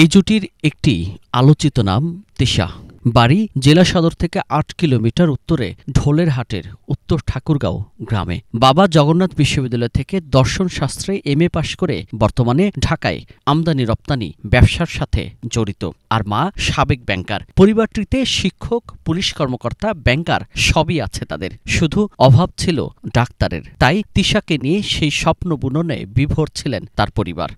এই জুটির একটি আলোচিত নাম তিশা বাড়ি জেলা সদর থেকে আট কিলোমিটার উত্তরে ঢোলের হাটের উত্তর ঠাকুরগাঁও গ্রামে বাবা জগন্নাথ বিশ্ববিদ্যালয় থেকে দর্শন শাস্ত্রে এম এ পাশ করে বর্তমানে ঢাকায় আমদানি রপ্তানি ব্যবসার সাথে জড়িত আর মা সাবেক ব্যাংকার পরিবারটিতে শিক্ষক পুলিশ কর্মকর্তা ব্যাংকার সবই আছে তাদের শুধু অভাব ছিল ডাক্তারের তাই তিশাকে নিয়ে সেই স্বপ্ন বুননে বিভোর ছিলেন তার পরিবার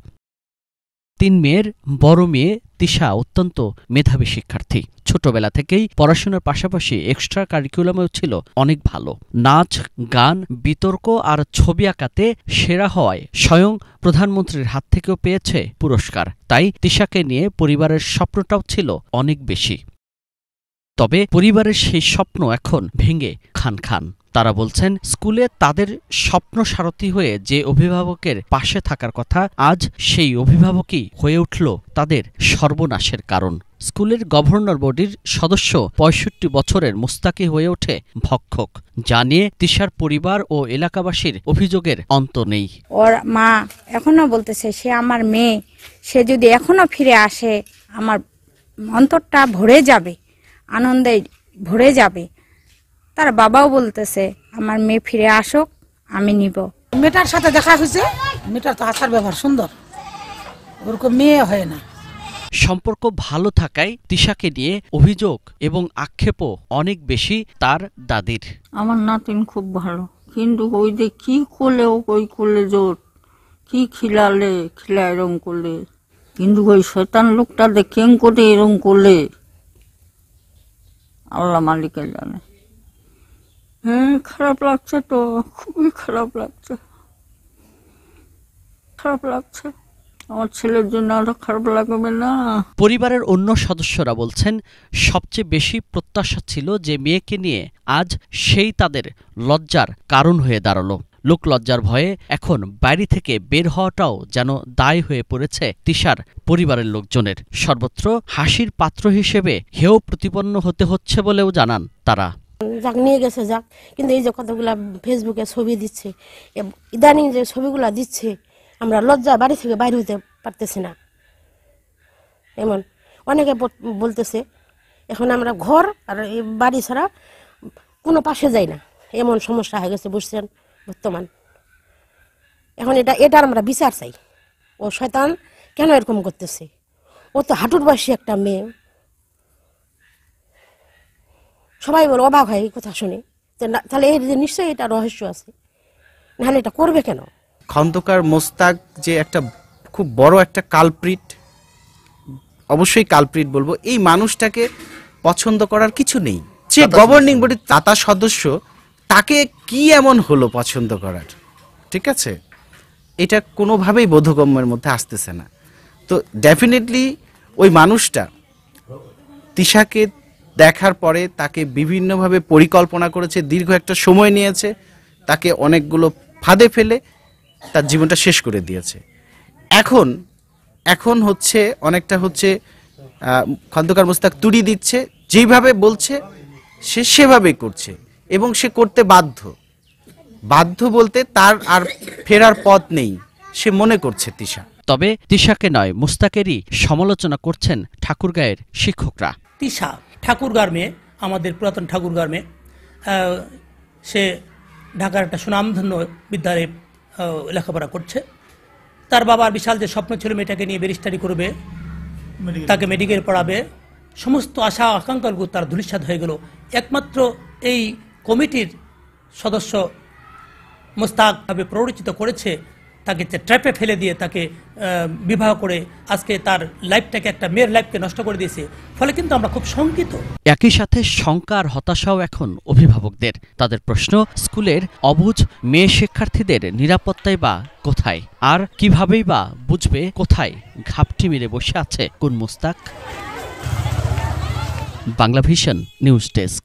তিন মেয়ের বড় মেয়ে তিশা অত্যন্ত মেধাবী শিক্ষার্থী ছোটবেলা থেকেই পড়াশোনার পাশাপাশি এক্সট্রা কারিকুলামেও ছিল অনেক ভালো নাচ গান বিতর্ক আর ছবি আঁকাতে সেরা হওয়ায় স্বয়ং প্রধানমন্ত্রীর হাত থেকেও পেয়েছে পুরস্কার তাই তিশাকে নিয়ে পরিবারের স্বপ্নটাও ছিল অনেক বেশি তবে পরিবারের সেই স্বপ্ন এখন ভেঙে খান খান তারা বলছেন স্কুলে তাদের স্বপ্ন সারথি হয়ে যে অভিভাবকের পাশে থাকার কথা আজ সেই অভিভাবকই হয়ে উঠল তাদের সর্বনাশের কারণ স্কুলের গভর্নর বডির সদস্য পঁয়ষট্টি বছরের মুস্তাকি হয়ে ওঠে ভক্ষক জানিয়ে তিশার পরিবার ও এলাকাবাসীর অভিযোগের অন্ত নেই ওর মা এখনো বলতেছে সে আমার মেয়ে সে যদি এখনো ফিরে আসে আমার অন্তরটা ভরে যাবে আনন্দে ভরে যাবে তার বাবাও বলতেছে আমার মেয়ে ফিরে আসুক আমি নিব মেয়েটার সাথে দেখা হয়েছে মেয়েটার তো আসার ব্যবহার সুন্দর ওরকম মেয়ে হয় না সম্পর্ক ভালো থাকায় তিশাকে নিয়ে অভিযোগ এবং আক্ষেপও অনেক বেশি তার দাদির আমার নাতিন খুব ভালো কিন্তু ওই যে কি করলে ও ওই করলে জোর কি খিলালে খিলা এরম করলে কিন্তু ওই শৈতান লোকটা দেখে করে এরম করলে আল্লাহ মালিকের জানে হ্যাঁ খারাপ লাগছে তো খুবই খারাপ লাগছে খারাপ লাগছে আমার ছেলের জন্য আরো খারাপ লাগবে না পরিবারের অন্য সদস্যরা বলছেন সবচেয়ে বেশি প্রত্যাশা ছিল যে মেয়েকে নিয়ে আজ সেই তাদের লজ্জার কারণ হয়ে দাঁড়ালো লোকলজ্জার ভয়ে এখন বাড়ি থেকে বের হওয়াটাও যেন দায় হয়ে পড়েছে তিশার পরিবারের লোকজনের সর্বত্র হাসির পাত্র হিসেবে হেও প্রতিপন্ন হতে হচ্ছে বলেও জানান তারা যাক নিয়ে গেছে যাক কিন্তু এই যে কতগুলা ফেসবুকে ছবি দিচ্ছে ইদানিং যে ছবিগুলা দিচ্ছে আমরা লজ্জা বাড়ি থেকে বাইরে হতে পারতেছি না এমন অনেকে বলতেছে এখন আমরা ঘর আর বাড়ি ছাড়া কোনো পাশে যাই না এমন সমস্যা হয়ে গেছে বুঝছেন বর্তমান এখন এটা এটার আমরা বিচার চাই ও শয়তান কেন এরকম করতেছে ও তো হাঁটুর বয়সী একটা মেয়ে সবাই বলে অবাক হয় এই কথা শুনে না তাহলে এর যে নিশ্চয়ই এটা রহস্য আছে নাহলে এটা করবে কেন খন্দকার মোস্তাক যে একটা খুব বড় একটা কালপ্রিট অবশ্যই কালপ্রিট বলবো এই মানুষটাকে পছন্দ করার কিছু নেই যে গভর্নিং বডির তাতা সদস্য তাকে কি এমন হলো পছন্দ করার ঠিক আছে এটা কোনোভাবেই বোধগম্যের মধ্যে আসতেছে না তো ডেফিনেটলি ওই মানুষটা তিশাকে দেখার পরে তাকে বিভিন্নভাবে পরিকল্পনা করেছে দীর্ঘ একটা সময় নিয়েছে তাকে অনেকগুলো ফাঁদে ফেলে তার জীবনটা শেষ করে দিয়েছে এখন এখন হচ্ছে অনেকটা হচ্ছে খন্দকার মোস্তাক তুড়ি দিচ্ছে যেইভাবে বলছে সে সেভাবে করছে এবং সে করতে বাধ্য বাধ্য বলতে তার আর ফেরার পথ নেই সে মনে করছে তিশা তবে তিশাকে নয় মুস্তাকেরই সমালোচনা করছেন ঠাকুরগাঁয়ের শিক্ষকরা তিশা ঠাকুরগাঁর মেয়ে আমাদের পুরাতন ঠাকুরগাঁর মেয়ে সে ঢাকার একটা সুনামধন্য বিদ্যালয়ে লেখাপড়া করছে তার বাবার বিশাল যে স্বপ্ন ছিল মেয়েটাকে নিয়ে ব্যারিস্টারি করবে তাকে মেডিকেল পড়াবে সমস্ত আশা আকাঙ্ক্ষাগুলো তার ধূলিসাদ হয়ে গেল একমাত্র এই কমিটির সদস্য মোস্তাকভাবে প্ররোচিত করেছে তাকে ট্র্যাপে ফেলে দিয়ে তাকে বিবাহ করে আজকে তার লাইফটাকে একটা মেয়ের লাইফকে নষ্ট করে দিয়েছে ফলে কিন্তু আমরা খুব শঙ্কিত একই সাথে শঙ্কা আর হতাশাও এখন অভিভাবকদের তাদের প্রশ্ন স্কুলের অবুজ মেয়ে শিক্ষার্থীদের নিরাপত্তায় বা কোথায় আর কিভাবেই বা বুঝবে কোথায় ঘাপটি মেরে বসে আছে কোন Mustaq Bangla vision news desk